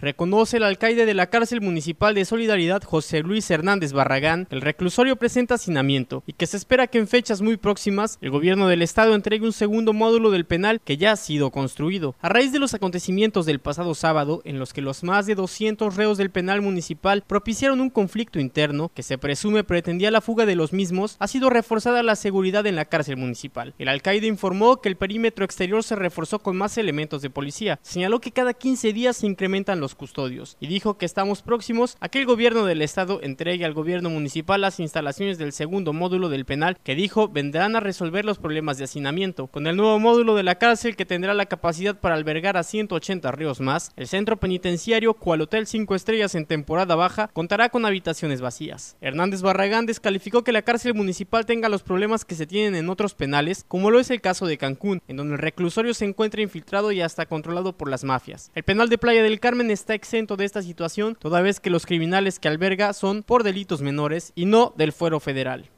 Reconoce el alcaide de la cárcel municipal de Solidaridad, José Luis Hernández Barragán, que el reclusorio presenta hacinamiento y que se espera que en fechas muy próximas el gobierno del estado entregue un segundo módulo del penal que ya ha sido construido. A raíz de los acontecimientos del pasado sábado, en los que los más de 200 reos del penal municipal propiciaron un conflicto interno que se presume pretendía la fuga de los mismos, ha sido reforzada la seguridad en la cárcel municipal. El alcaide informó que el perímetro exterior se reforzó con más elementos de policía. Señaló que cada 15 días se incrementan los custodios y dijo que estamos próximos a que el gobierno del estado entregue al gobierno municipal las instalaciones del segundo módulo del penal que dijo vendrán a resolver los problemas de hacinamiento. Con el nuevo módulo de la cárcel que tendrá la capacidad para albergar a 180 ríos más, el centro penitenciario cual hotel 5 estrellas en temporada baja contará con habitaciones vacías. Hernández Barragán descalificó que la cárcel municipal tenga los problemas que se tienen en otros penales, como lo es el caso de Cancún, en donde el reclusorio se encuentra infiltrado y hasta controlado por las mafias. El penal de Playa del Carmen es está exento de esta situación, toda vez que los criminales que alberga son por delitos menores y no del fuero federal.